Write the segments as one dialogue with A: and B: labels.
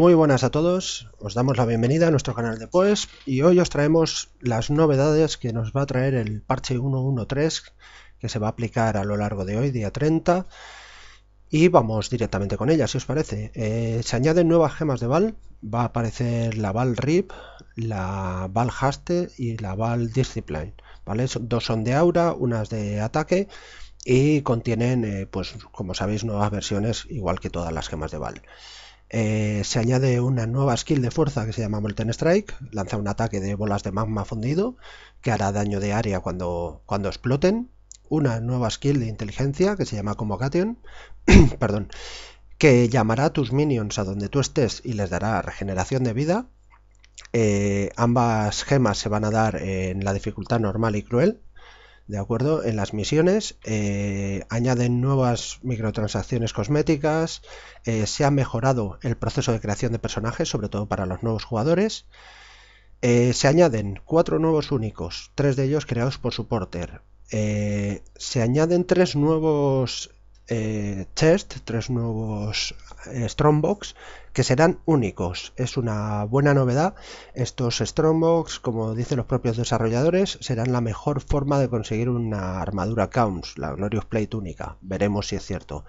A: Muy buenas a todos, os damos la bienvenida a nuestro canal de POES y hoy os traemos las novedades que nos va a traer el parche 1.1.3 que se va a aplicar a lo largo de hoy, día 30 y vamos directamente con ellas, si os parece. Eh, se añaden nuevas gemas de Val, va a aparecer la Val Rip, la Val Haste y la Val Discipline, ¿vale? Dos son de aura, unas de ataque y contienen, eh, pues como sabéis, nuevas versiones igual que todas las gemas de Val. Eh, se añade una nueva skill de fuerza que se llama Molten Strike, lanza un ataque de bolas de magma fundido que hará daño de área cuando, cuando exploten, una nueva skill de inteligencia que se llama Convocation, perdón, que llamará a tus minions a donde tú estés y les dará regeneración de vida. Eh, ambas gemas se van a dar en la dificultad normal y cruel, ¿De acuerdo? En las misiones eh, añaden nuevas microtransacciones cosméticas, eh, se ha mejorado el proceso de creación de personajes, sobre todo para los nuevos jugadores. Eh, se añaden cuatro nuevos únicos, tres de ellos creados por supporter se añaden tres nuevos eh, chest, tres nuevos eh, strongbox que serán únicos. Es una buena novedad. Estos strongbox, como dicen los propios desarrolladores, serán la mejor forma de conseguir una armadura Counts, la glorious Plate única. Veremos si es cierto.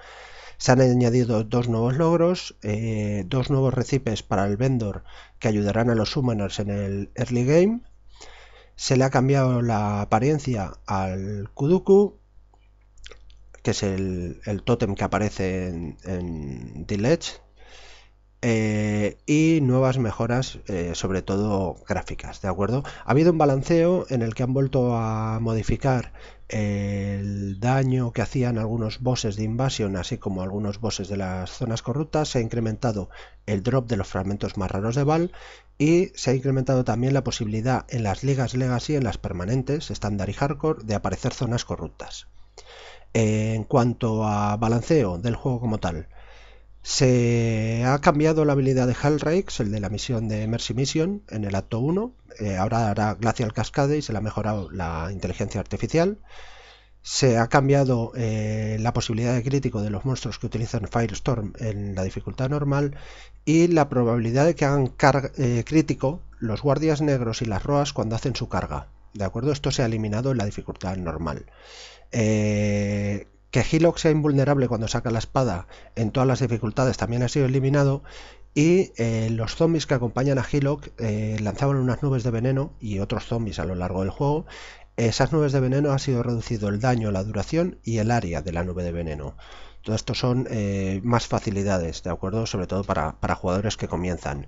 A: Se han añadido dos nuevos logros, eh, dos nuevos recipes para el vendor que ayudarán a los summoners en el early game. Se le ha cambiado la apariencia al Kuduku que es el, el tótem que aparece en, en The Ledge, eh, y nuevas mejoras, eh, sobre todo gráficas, ¿de acuerdo? Ha habido un balanceo en el que han vuelto a modificar el daño que hacían algunos bosses de invasión, así como algunos bosses de las zonas corruptas, se ha incrementado el drop de los fragmentos más raros de Val y se ha incrementado también la posibilidad en las ligas Legacy, en las permanentes, estándar y hardcore, de aparecer zonas corruptas en cuanto a balanceo del juego como tal, se ha cambiado la habilidad de Hellrakes, el de la misión de Mercy Mission, en el acto 1. Eh, ahora hará Glacial Cascade y se le ha mejorado la inteligencia artificial. Se ha cambiado eh, la posibilidad de crítico de los monstruos que utilizan Firestorm en la dificultad normal y la probabilidad de que hagan eh, crítico los guardias negros y las roas cuando hacen su carga. ¿De acuerdo? Esto se ha eliminado en la dificultad normal que Hillock sea invulnerable cuando saca la espada en todas las dificultades también ha sido eliminado y eh, los zombies que acompañan a Hillock eh, lanzaban unas nubes de veneno y otros zombies a lo largo del juego. Esas nubes de veneno ha sido reducido el daño, la duración y el área de la nube de veneno. Todo esto son eh, más facilidades, ¿de acuerdo? Sobre todo para, jugadores que comienzan.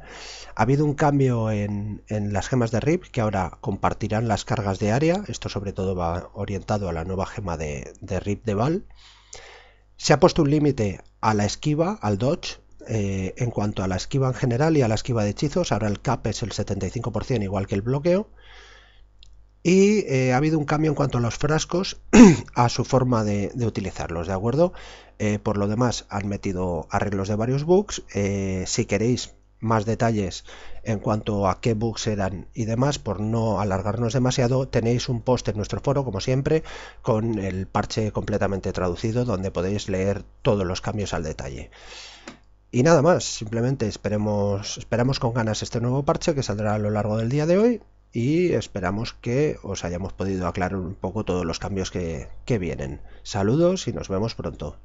A: Ha habido un cambio en, las gemas de RIP que ahora compartirán las cargas de área. Esto sobre todo va orientado a la nueva gema de, RIP de Val. Se ha puesto un límite a la esquiva, al dodge, eh, en cuanto a la esquiva en general y a la esquiva de hechizos. Ahora el cap es el 75% igual que el bloqueo y eh, ha habido un cambio en cuanto a los frascos a su forma de, utilizarlos, ¿de acuerdo? Eh, por lo demás han metido arreglos de varios books, eh, si queréis más detalles en cuanto a qué bugs eran y demás, por no alargarnos demasiado, tenéis un post en nuestro foro, como siempre, con el parche completamente traducido, donde podéis leer todos los cambios al detalle. Y nada más, simplemente esperemos, esperamos con ganas este nuevo parche que saldrá a lo largo del día de hoy y esperamos que os hayamos podido aclarar un poco todos los cambios que, que vienen. Saludos y nos vemos pronto.